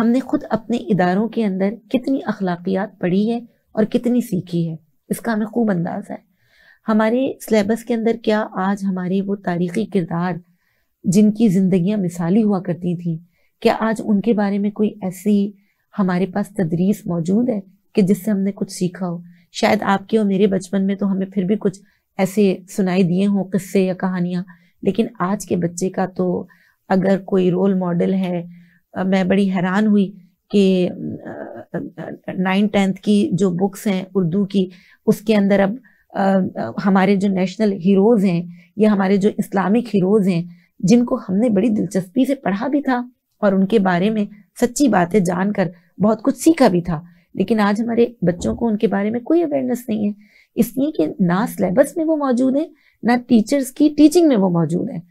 हमने खुद अपने इदारों के अंदर कितनी अखलाकियात पढ़ी है और कितनी सीखी है इसका हमें खूब अंदाज़ है हमारे सिलेबस के अंदर क्या आज हमारे वो तारीख़ी किरदार जिनकी जिंदगियां मिसाली हुआ करती थी क्या आज उनके बारे में कोई ऐसी हमारे पास तदरीस मौजूद है कि जिससे हमने कुछ सीखा हो शायद आपके और मेरे बचपन में तो हमें फिर भी कुछ ऐसे सुनाई दिए हों किस्से या कहानियाँ लेकिन आज के बच्चे का तो अगर कोई रोल मॉडल है मैं बड़ी हैरान हुई कि नाइन टेंथ की जो बुक्स हैं उर्दू की उसके अंदर अब आ, हमारे जो नेशनल हीरोज़ हैं या हमारे जो इस्लामिक हीरोज़ हैं जिनको हमने बड़ी दिलचस्पी से पढ़ा भी था और उनके बारे में सच्ची बातें जानकर बहुत कुछ सीखा भी था लेकिन आज हमारे बच्चों को उनके बारे में कोई अवेयरनेस नहीं है इसलिए कि ना सिलेबस में वो मौजूद है ना टीचर्स की टीचिंग में वो मौजूद है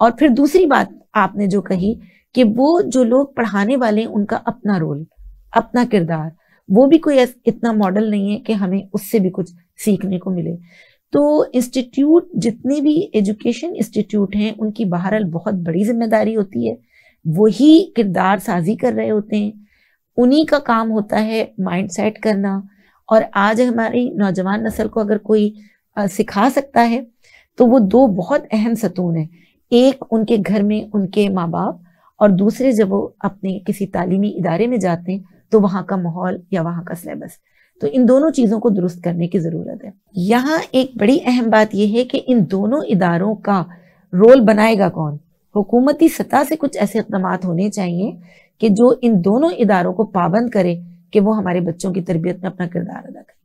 और फिर दूसरी बात आपने जो कही कि वो जो लोग पढ़ाने वाले हैं उनका अपना रोल अपना किरदार वो भी कोई इतना मॉडल नहीं है कि हमें उससे भी कुछ सीखने को मिले तो इंस्टीट्यूट जितने भी एजुकेशन इंस्टीट्यूट हैं उनकी बहरहाल बहुत बड़ी जिम्मेदारी होती है वही किरदार साजी कर रहे होते हैं उन्हीं का काम होता है माइंड सेट करना और आज हमारी नौजवान नस्ल को अगर कोई आ, सिखा सकता है तो वो दो बहुत अहम सतून है एक उनके घर में उनके माँ बाप और दूसरे जब वो अपने किसी तालीमी इदारे में जाते हैं तो वहाँ का माहौल या वहाँ का सिलेबस तो इन दोनों चीज़ों को दुरुस्त करने की ज़रूरत है यहाँ एक बड़ी अहम बात यह है कि इन दोनों इदारों का रोल बनाएगा कौन हुकूमती सतह से कुछ ऐसे इकदाम होने चाहिए कि जो इन दोनों इदारों को पाबंद करें कि वो हमारे बच्चों की तरबियत में अपना किरदार अदा करें